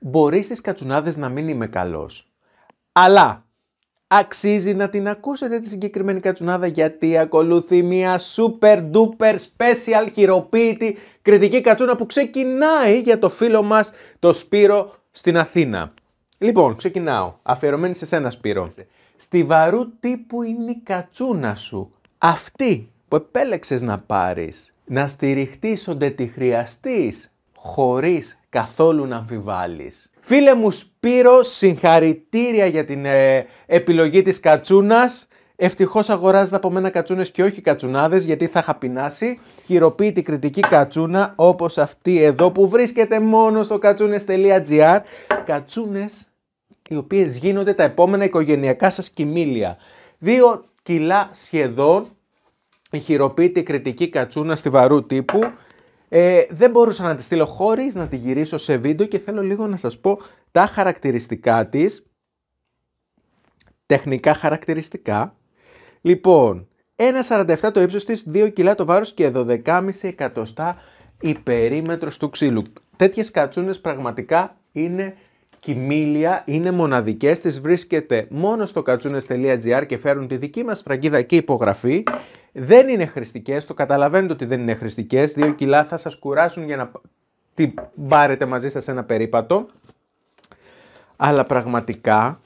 Μπορείς στις κατσουνάδες να μην είμαι καλός. Αλλά αξίζει να την ακούσετε τη συγκεκριμένη κατσουνάδα γιατί ακολουθεί μια super duper special χειροποίητη κριτική κατσούνα που ξεκινάει για το φίλο μας το Σπύρο στην Αθήνα. Λοιπόν, ξεκινάω. Αφιερωμένη σε σένα Σπύρο. Στιβαρού τύπου είναι η κατσούνα σου. Αυτή που επέλεξες να πάρεις. Να στηριχτείς τη χρειαστείς χωρίς καθόλου να αμφιβάλλεις. Φίλε μου Σπύρο, συγχαρητήρια για την ε, επιλογή της κατσούνας. Ευτυχώς αγοράζετε από μένα κατσούνες και όχι κατσουνάδες, γιατί θα είχα πεινάσει. Χειροποίητη κριτική κατσούνα, όπως αυτή εδώ που βρίσκεται μόνο στο κατσούνε.gr. Κατσούνες οι οποίες γίνονται τα επόμενα οικογενειακά σας κοιμήλια. Δύο κιλά σχεδόν η χειροποίητη κριτική κατσούνα στιβαρού τύπου ε, δεν μπορούσα να τη στείλω χωρίς να τη γυρίσω σε βίντεο και θέλω λίγο να σας πω τα χαρακτηριστικά της. Τεχνικά χαρακτηριστικά. Λοιπόν, 1,47 το ύψος της, 2 κιλά το βάρος και 12,5 εκατοστά η περίμετρος του ξύλου. Τέτοιες κατσούνες πραγματικά είναι κοιμήλια είναι μοναδικές, τις βρίσκεται μόνο στο κατσούνε.gr και φέρουν τη δική μας φραγκίδα και υπογραφή. Δεν είναι χρηστικές, το καταλαβαίνετε ότι δεν είναι χρηστικές, δύο κιλά θα σας κουράσουν για να την πάρετε μαζί σας ένα περίπατο. Αλλά πραγματικά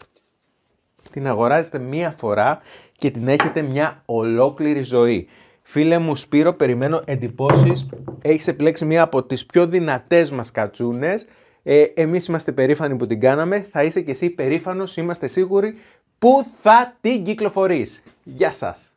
την αγοράζετε μία φορά και την έχετε μια ολόκληρη ζωή. Φίλε μου Σπύρο, περιμένω εντυπώσεις. Έχεις επιλέξει μία από τις πιο δυνατές μας κατσούνες. Ε, εμείς είμαστε περήφανοι που την κάναμε, θα είσαι και εσύ περήφανος, είμαστε σίγουροι που θα την κυκλοφορείς. Γεια σας!